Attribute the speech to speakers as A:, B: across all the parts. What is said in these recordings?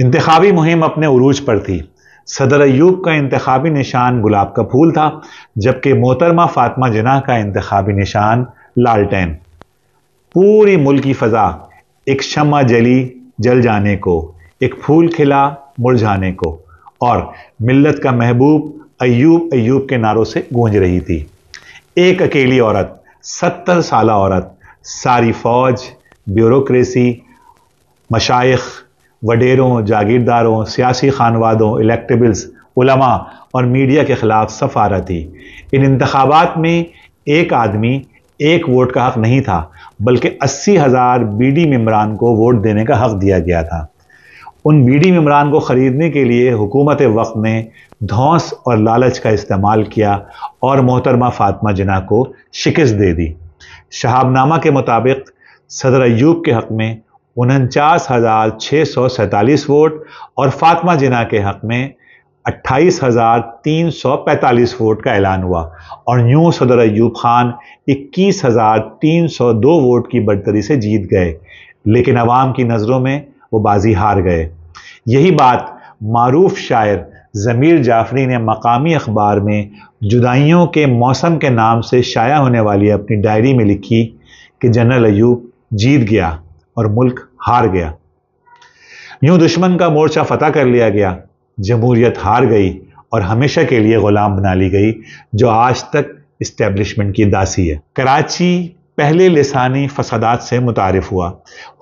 A: इंतबी मुहिम अपने उरूज पर थी सदर अयूब का इंतबी निशान गुलाब का फूल था जबकि मोहतरमा फातमा जना का इंतबी निशान लालटेन पूरी मुल्क की फ़ज़ा एक शमा जली जल जाने को एक फूल खिला मुरझाने को और मिल्लत का महबूब अयूब अयूब के नारों से गूंज रही थी एक अकेली औरत सत्तर साल औरत सारी फौज ब्यूरोक्रेसी मशाइ वडेरों जागीरदारों सियासी खानवादों इलेक्टेबल्स उलमा और मीडिया के ख़िलाफ़ सफारा थी इन इंतबात में एक आदमी एक वोट का हक नहीं था बल्कि अस्सी हज़ार बी डी मम्बरान को वोट देने का हक दिया गया था उन बी डी मम्बरान को ख़रीदने के लिए हुकूमत वक्त ने धौस और लालच का इस्तेमाल किया और मोहतरमा फातमा जना को शिकस्त दे दी शहाबनामा के मुताबिक सदर अयूब के हक में उनचास हज़ार छः सौ सैंतालीस वोट और फातमा जिना के हक में अट्ठाईस हज़ार तीन सौ पैंतालीस वोट का ऐलान हुआ और न्यू सदर अयूब खान इक्कीस हज़ार तीन सौ दो वोट की बढ़तरी से जीत गए लेकिन अवाम की नज़रों में वो बाजी हार गए यही बात मरूफ शायर ज़मीर जाफरी ने मकामी अखबार में जुदाइयों के मौसम के नाम से शाया होने वाली अपनी डायरी में लिखी कि जनरल अयूब जीत गया और मुल्क हार गया यूं दुश्मन का मोर्चा फतह कर लिया गया जमहूरियत हार गई और हमेशा के लिए गुलाम बना ली गई जो आज तक इस्टेब्लिशमेंट की दासी है कराची पहले लसानी फसादात से मुतारफ हुआ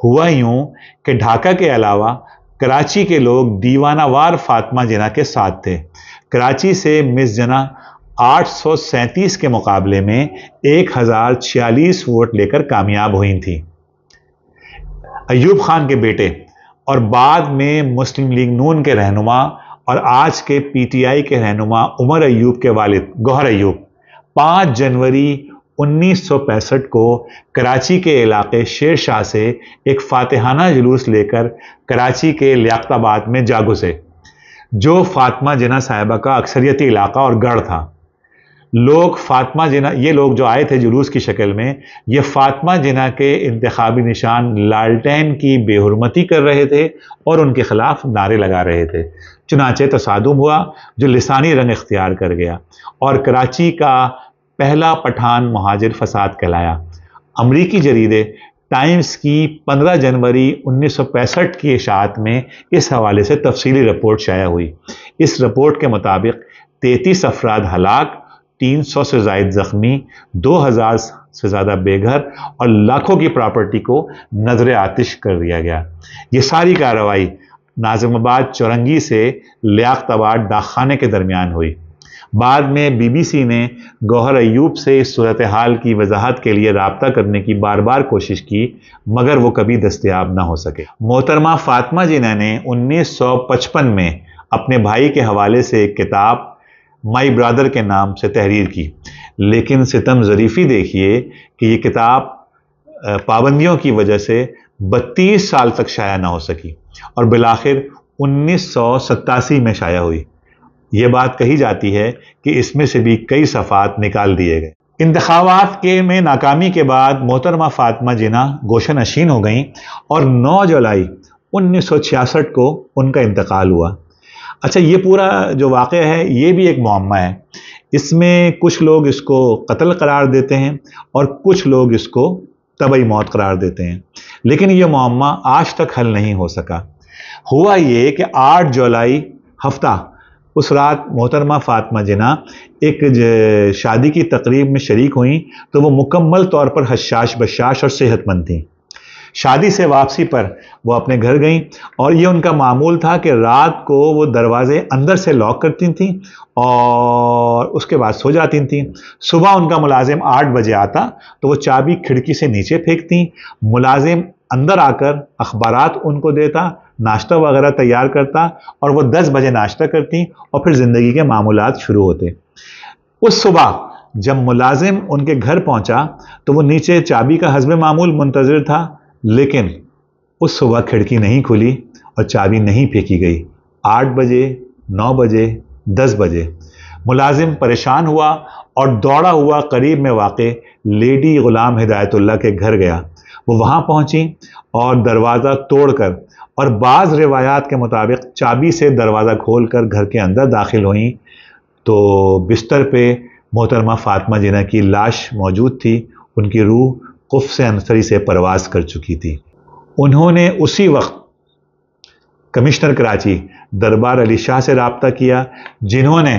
A: हुआ यूं कि ढाका के अलावा कराची के लोग दीवानावार फातमा जना के साथ थे कराची से मिस जना सैंतीस के मुकाबले में एक वोट लेकर कामयाब हुई थी अयूब खान के बेटे और बाद में मुस्लिम लीग नून के रहनुमा और आज के पीटीआई के रहनुमा उमर अयूब के वालिद गौहर अयूब 5 जनवरी 1965 को कराची के इलाके शेर शाह से एक फातिहाना जुलूस लेकर कराची के लियाबाद में जा घुसे जो फातिमा जना साहिबा का अक्सरियती इलाका और गढ़ था लोग फातमा जिना ये लोग जो आए थे जुलूस की शक्ल में ये फातमा जिना के इंतबी निशान लालटेन की बेहरमती कर रहे थे और उनके ख़िलाफ़ नारे लगा रहे थे चुनाचे तसादुम तो हुआ जो लसानी रंग इख्तियार कर गया और कराची का पहला पठान महाजिर फसाद कहलाया अमरीकी जरीदे टाइम्स की 15 जनवरी 1965 की इशात में इस हवाले से तफसीली रिपोर्ट शाया हुई इस रिपोर्ट के मुताबिक तैतीस अफराद हलाक 300 से ज्यादा जख्मी 2000 से ज़्यादा बेघर और लाखों की प्रॉपर्टी को नजर आतिश कर दिया गया ये सारी कार्रवाई नाजमाबाद चौरंगी से लियाताबाद डाकखाने के दरमियान हुई बाद में बीबीसी ने गौहर अयूब से इस सूरत हाल की वजाहत के लिए रबता करने की बार बार कोशिश की मगर वो कभी दस्तियाब ना हो सके मोहतरमा फातमा जिना ने 1955 में अपने भाई के हवाले से एक किताब माई ब्रदर के नाम से तहरीर की लेकिन सितम ज़रीफ़ी देखिए कि ये किताब पाबंदियों की वजह से 32 साल तक शाया ना हो सकी और बिलाखिर उन्नीस में शाया हुई ये बात कही जाती है कि इसमें से भी कई सफ़ात निकाल दिए गए इंतबात के में नाकामी के बाद मोहतरमा फातमा जिना गोशन नशीन हो गई और 9 जुलाई 1966 को उनका इंतकाल हुआ अच्छा ये पूरा जो वाक़ है ये भी एक मामा है इसमें कुछ लोग इसको कत्ल करार देते हैं और कुछ लोग इसको तबई मौत करार देते हैं लेकिन ये मामा आज तक हल नहीं हो सका हुआ ये कि 8 जुलाई हफ्ता उस रात मोहतरमा फातमा जना एक शादी की तकरीब में शरीक हुई तो वो मुकम्मल तौर पर हशाश बशाश और सेहतमंद थी शादी से वापसी पर वो अपने घर गईं और ये उनका मामूल था कि रात को वो दरवाज़े अंदर से लॉक करती थीं और उसके बाद सो जाती थीं सुबह उनका मुलाजिम आठ बजे आता तो वो चाबी खिड़की से नीचे फेंकती मुलाजिम अंदर आकर अखबार उनको देता नाश्ता वगैरह तैयार करता और वो दस बजे नाश्ता करती और फिर ज़िंदगी के मामूलत शुरू होते उस सुबह जब मुलाजिम उनके घर पहुंचा तो वो नीचे चाबी का हजब मामूल मुंतज़र था लेकिन उस सुबह खिड़की नहीं खुली और चाबी नहीं फेंकी गई आठ बजे नौ बजे दस बजे मुलाजिम परेशान हुआ और दौड़ा हुआ करीब में वाक़ लेडी ग़ुलाम हिदायतुल्ला के घर गया वो वहाँ पहुँची और दरवाज़ा तोड़कर और बाज़ रिवायात के मुताबिक चाबी से दरवाज़ा खोल कर घर के अंदर दाखिल हुई तो बिस्तर पे मोहतरमा फ़ातिमा जिना की लाश मौजूद थी उनकी रूह कुफ से अनसरी से परवास कर चुकी थी उन्होंने उसी वक्त कमिश्नर कराची दरबार अली शाह से रबता किया जिन्होंने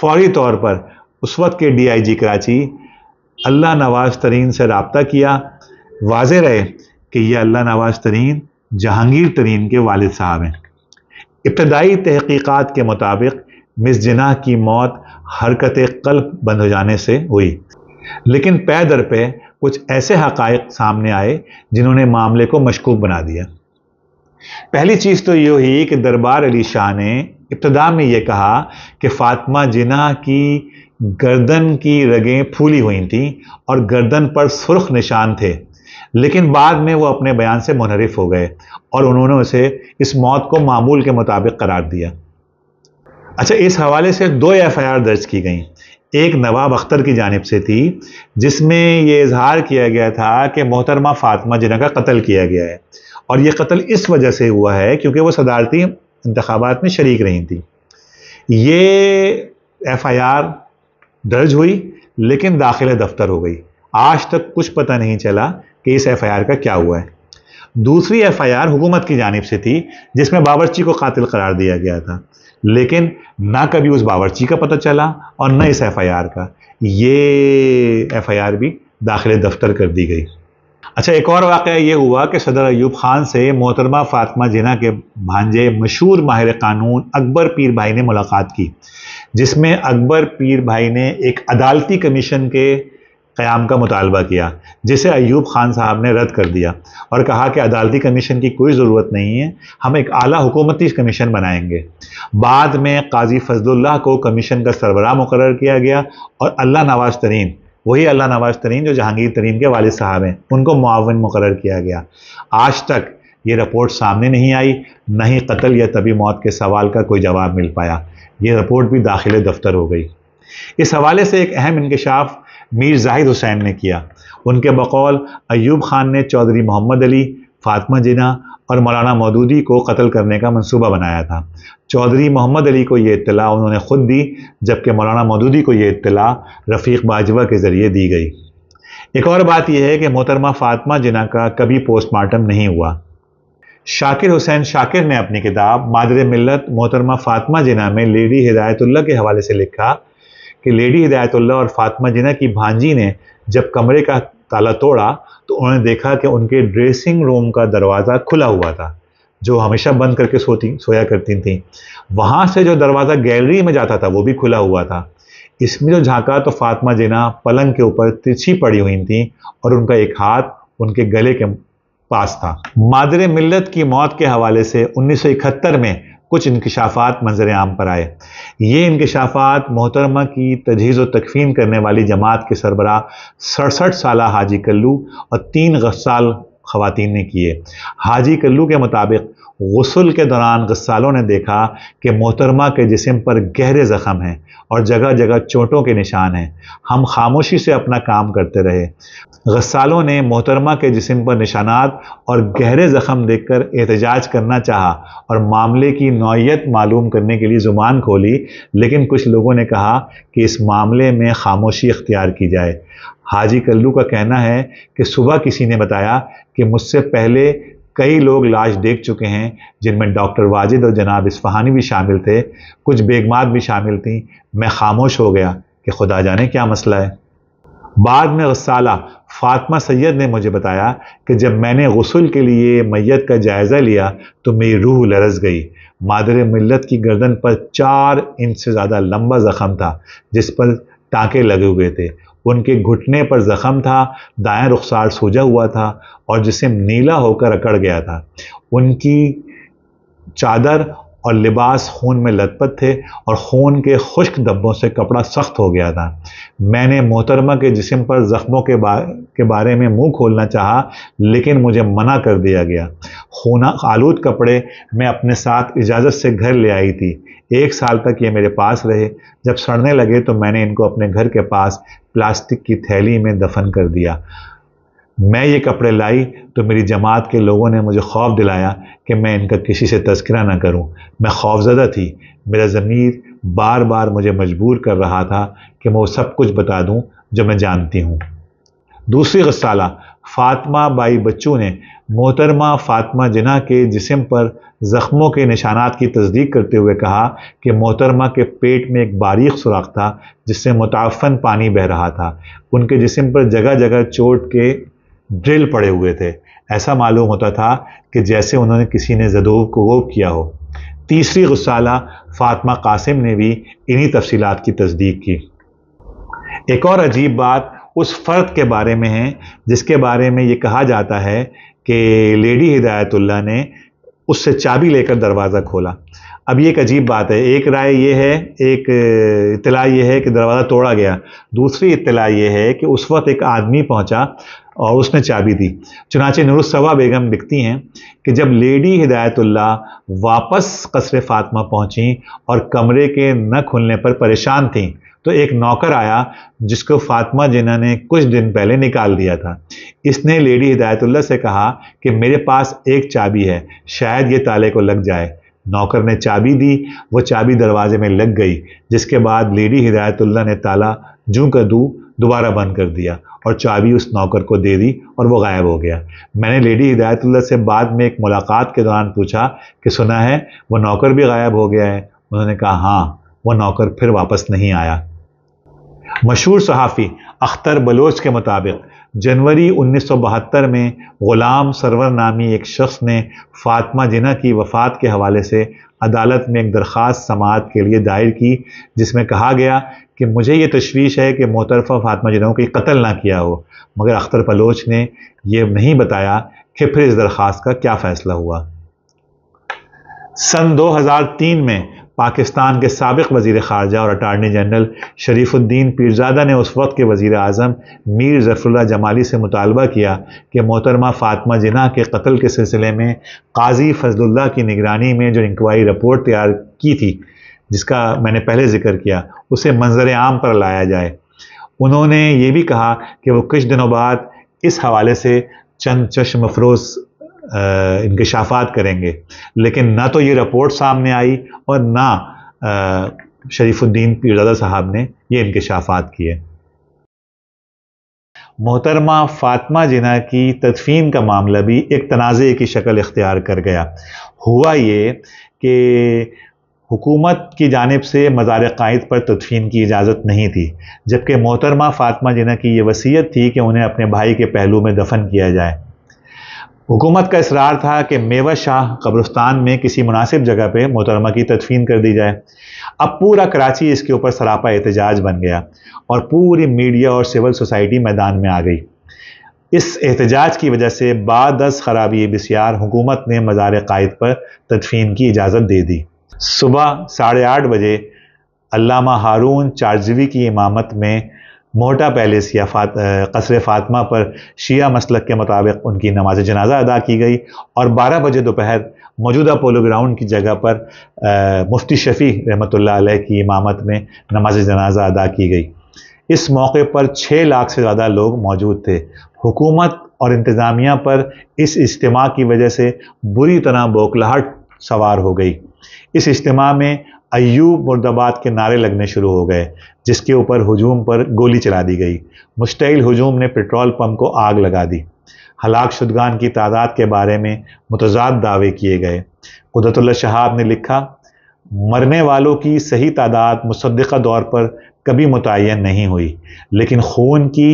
A: फौरी तौर पर उस वक्त के डीआईजी कराची अल्लाह नवाज तरीन से रबता किया वाज रहे कि यह अल्लाह नवाज तरीन जहांगीर तरीन के वाल साहब हैं इब्तदाई तहकीक़ात के मुताबिक मिस जिना की मौत हरकत कल्ब बंद हो जाने से हुई लेकिन पैदर पे कुछ ऐसे हक़ सामने आए जिन्होंने मामले को मशकूक बना दिया पहली चीज़ तो ये हुई कि दरबार अली शाह ने इब्तदा में यह कहा कि फातिमा जिना की गर्दन की रगें फूली हुई थी और गर्दन पर सुर्ख निशान थे लेकिन बाद में वो अपने बयान से मुनहरफ हो गए और उन्होंने उसे इस मौत को मामूल के मुताबिक करार दिया अच्छा इस हवाले से दो एफ आई आर दर्ज की गई एक नवाब अख्तर की जानब से थी जिसमें यह इजहार किया गया था कि मोहतरमा फातमा जिना का कत्ल किया गया है और यह कत्ल इस वजह से हुआ है क्योंकि वो सदारती इंतबात में शरीक रही थी ये एफ आई आर दर्ज हुई लेकिन दाखिल दफ्तर हो गई आज तक कुछ पता नहीं चला कि इस एफ आई आर का क्या हुआ है दूसरी एफ आई आर हुकूमत की जानब से थी जिसमें बावरची को कतिल करार दिया गया था लेकिन ना कभी उस बावर्ची का पता चला और न इस एफआईआर का ये एफआईआर भी दाखिल दफ्तर कर दी गई अच्छा एक और वाक़ ये हुआ कि सदर अयूब खान से मोहतरमा फातमा जिना के भांजे मशहूर माहिर कानून अकबर पीर भाई ने मुलाकात की जिसमें अकबर पीर भाई ने एक अदालती कमीशन के क़्याम का मुतालबा किया जिसे अयूब ख़ान साहब ने रद्द कर दिया और कहा कि अदालती कमीशन की कोई ज़रूरत नहीं है हम एक आला हुकूमती कमीशन बनाएंगे बाद में काजी फजलुल्लाह को कमीशन का सरबराह मुकर किया गया और अल्लाह नवाज तरीन वही अल्लाह नवाज तरीन जो जहांगीर तरीन के वाल साहब हैं उनको मुआवन मुकर किया गया आज तक ये रिपोर्ट सामने नहीं आई न ही कत्ल या तभी मौत के सवाल का कोई जवाब मिल पाया ये रिपोर्ट भी दाखिल दफ्तर हो गई इस हवाले से एक अहम इंकशाफ मीर जाहिद हुसैन ने किया उनके बकौल अयूब खान ने चौधरी मोहम्मद अली फातमा जिना और मौलाना मौदूदी को कत्ल करने का मंसूबा बनाया था चौधरी मोहम्मद अली को ये इतला उन्होंने खुद दी जबकि मौलाना मौदूदी को ये इतला रफ़ीक बाजवा के ज़रिए दी गई एक और बात यह है कि मोहतरमा फातमा जिना का कभी पोस्टमार्टम नहीं हुआ शाकिर हुसैन शाकिर ने अपनी किताब मादर मिलत मोहतरमा फातमा जिना में लेडी हिदायतुल्ला के हवाले से लिखा कि लेडी हिदायतुल्ला और फातिमा जिना की भांजी ने जब कमरे का ताला तोड़ा तो उन्होंने देखा कि उनके ड्रेसिंग रूम का दरवाज़ा खुला हुआ था जो हमेशा बंद करके सोती सोया करती थी वहाँ से जो दरवाज़ा गैलरी में जाता था वो भी खुला हुआ था इसमें जो झांका तो फातिमा जिना पलंग के ऊपर तिरछी पड़ी हुई थी और उनका एक हाथ उनके गले के पास था मादरे मिल्लत की मौत के हवाले से 1971 में कुछ इंकशाफात मंजर आम पर आए ये इंकशाफात मोहतरमा की तजीज़ व तकफीन करने वाली जमात के सरबरा सड़सठ साल हाजी कल्लू और तीन गस्साल खवतिन ने किए हाजी कल्लू के मुताबिक गसल के दौरान गस्सालों ने देखा कि मोहतरमा के जिसम पर गहरे ज़ख़म हैं और जगह जगह चोटों के निशान हैं हम खामोशी से अपना काम करते रहे गसालों ने मोहतरमा के जिसम पर निशानात और गहरे ज़ख्म देखकर एहतजाज करना चाहा और मामले की नौीयत मालूम करने के लिए ज़ुबान खोली लेकिन कुछ लोगों ने कहा कि इस मामले में खामोशी अख्तियार की जाए हाजी कल्लू का कहना है कि सुबह किसी ने बताया कि मुझसे पहले कई लोग लाश देख चुके हैं जिनमें डॉक्टर वाजिद और जनाब इस्फहानी भी शामिल थे कुछ बेगमात भी शामिल थीं मैं खामोश हो गया कि खुदा जाने क्या मसला है बाद में गसाला फातमा सैयद ने मुझे बताया कि जब मैंने गसल के लिए मैत का जायज़ा लिया तो मेरी रूह लरस गई मादर मिलत की गर्दन पर चार इंच से ज़्यादा लंबा ज़ख़म था जिस पर टाँके लगे हुए थे उनके घुटने पर ज़ख़म था दाएं रुखसार सूझा हुआ था और जिसम नीला होकर अकड़ गया था उनकी चादर और लिबास खून में लतपत थे और खून के खुश्क डब्बों से कपड़ा सख्त हो गया था मैंने मोहतरमा के जिसम पर ज़ख्मों के बारे के बारे में मुंह खोलना चाहा लेकिन मुझे मना कर दिया गया खूना आलूद कपड़े मैं अपने साथ इजाज़त से घर ले आई थी एक साल तक ये मेरे पास रहे जब सड़ने लगे तो मैंने इनको अपने घर के पास प्लास्टिक की थैली में दफन कर दिया मैं ये कपड़े लाई तो मेरी जमात के लोगों ने मुझे खौफ दिलाया कि मैं इनका किसी से तस्करा ना करूं मैं खौफजदा थी मेरा ज़मीर बार बार मुझे मजबूर कर रहा था कि मैं वो सब कुछ बता दूं जो मैं जानती हूं दूसरी गसाला फातमा बाई बच्चू ने मोहतरमा फातमा जिना के जिसम पर ज़ख्मों के निशानात की तस्दीक करते हुए कहा कि मोहतरमा के पेट में एक बारीक सुराख था जिससे मुताफ़न पानी बह रहा था उनके जिसम पर जगह जगह चोट के ड्रिल पड़े हुए थे ऐसा मालूम होता था कि जैसे उन्होंने किसी ने जदो को गौ किया हो तीसरी गुस्साला फातमा कासिम ने भी इन्हीं तफसीत की तस्दीक की एक और अजीब बात उस फ़र्द के बारे में है जिसके बारे में ये कहा जाता है कि लेडी हिदायतुल्ला ने उससे चाबी लेकर दरवाज़ा खोला अब ये एक अजीब बात है एक राय यह है एक इतला यह है कि दरवाज़ा तोड़ा गया दूसरी इतला यह है कि उस वक्त एक आदमी पहुंचा और उसने चाबी दी चुनाचे नूरुस्सवा बेगम लिखती हैं कि जब लेडी हिदायतुल्ला वापस कसर फातमा पहुंची और कमरे के न खुलने पर परेशान थी तो एक नौकर आया जिसको फातिमा जिना ने कुछ दिन पहले निकाल दिया था इसने लेडी हिदायतुल्ला से कहा कि मेरे पास एक चाबी है शायद ये ताले को लग जाए नौकर ने चाबी दी वो चाबी दरवाजे में लग गई जिसके बाद लेडी हिदायतुल्ला ने ताला जूं का दू दोबारा बंद कर दिया और चाबी उस नौकर को दे दी और वो गायब हो गया मैंने लेडी हिदायतुल्ला से बाद में एक मुलाकात के दौरान पूछा कि सुना है वो नौकर भी गायब हो गया है उन्होंने कहा हाँ वो नौकर फिर वापस नहीं आया मशहूर सहाफ़ी अख्तर बलोच के मुताबिक जनवरी 1972 में ग़ुलाम सरवर नामी एक शख्स ने फातमा जिना की वफ़ात के हवाले से अदालत में एक दरख्वास्त समात के लिए दायर की जिसमें कहा गया कि मुझे ये तशवीश है कि मोतरफ़ा फातमा जिना को कत्ल ना किया हो मगर अख्तर बलोच ने यह नहीं बताया कि फिर इस दरख्वास्त का क्या फ़ैसला हुआ सन 2003 में पाकिस्तान के सबक वजीर खारजा और अटारनी जनरल शरीफुद्दीन पीरजादा ने उस वक्त के वजीर अजम मीर जफरुल्ला जमाली से मुतालबा किया कि मोहतरमा फ़ातमा जिना के कत्ल के सिलसिले में काजी फजलुल्ला की निगरानी में जो इंक्वायरी रिपोर्ट तैयार की थी जिसका मैंने पहले जिक्र किया उसे मंजर आम पर लाया जाए उन्होंने ये भी कहा कि वो कुछ दिनों बाद इस हवाले से चंद चश्म अफरोज़ इंकशाफात करेंगे लेकिन ना तो ये रिपोर्ट सामने आई और ना शरीफुद्दीन पीरजादा साहब ने ये इंकशाफात किए मोहतरमा फातमा जिना की तदफीन का मामला भी एक तनाज़े की शक्ल इख्तियार कर गया हुआ ये कि हुकूमत की जानब से मज़ार कायद पर तदफीन की इजाज़त नहीं थी जबकि मोहतरमा फातमा जिना की ये वसीयत थी कि उन्हें अपने भाई के पहलू में दफन किया जाए हुकूमत का इसरार था कि मेवा शाह कब्रस्तान में किसी मुनासिब जगह पे मोहतरमा की तदफीन कर दी जाए अब पूरा कराची इसके ऊपर सरापा एहतजाज बन गया और पूरी मीडिया और सिविल सोसाइटी मैदान में आ गई इस एहतजाज की वजह से बाद दस खराबी बिसार हुकूमत ने मज़ार कायद पर तदफीन की इजाज़त दे दी सुबह साढ़े आठ बजे अलामा हारून चारजवी की इमामत में मोहटा पैलेस या फात कसर फातमा पर शिया मसलक के मुताबिक उनकी नमाज जनाजा अदा की गई और 12 बजे दोपहर मौजूदा पोलो ग्राउंड की जगह पर आ, मुफ्ती शफ़ी रहमत की इमामत में नमाज जनाजा अदा की गई इस मौके पर छः लाख से ज़्यादा लोग मौजूद थे हुकूमत और इंतज़ामिया पर इस इज्तम की वजह से बुरी तरह बोखलाहट सवार हो गई इस इज्तम में अयूब मुर्दाबाद के नारे लगने शुरू हो गए जिसके ऊपर हजूम पर गोली चला दी गई मुश्तिल हजूम ने पेट्रोल पंप को आग लगा दी हलाक शुदगान की तादाद के बारे में मुतजाद दावे किए गए कुदरतल शहाब ने लिखा मरने वालों की सही तादाद मुसदा दौर पर कभी मुतन नहीं हुई लेकिन खून की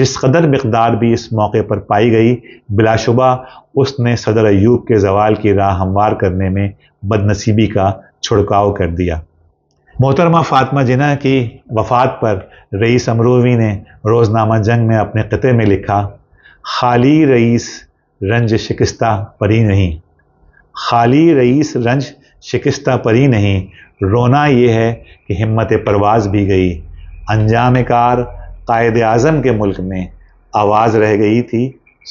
A: जिस कदर मकदार भी इस मौके पर पाई गई बिलाशुबा उसने सदर अयूब के जवाल की राह हमवार करने में बदनसीबी का छुड़काव कर दिया मोहतरमा फातमा जिना की वफात पर रईस अमरूवी ने रोज़नामा जंग में अपने ख़ते में लिखा खाली रईस रंज शिकस्ता परी नहीं खाली रईस रंज शिकस्ता परी नहीं रोना ये है कि हिम्मत परवाज़ भी गई अनजाम कार कायद अज़म के मुल्क में आवाज़ रह गई थी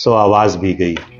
A: सो आवाज़ भी गई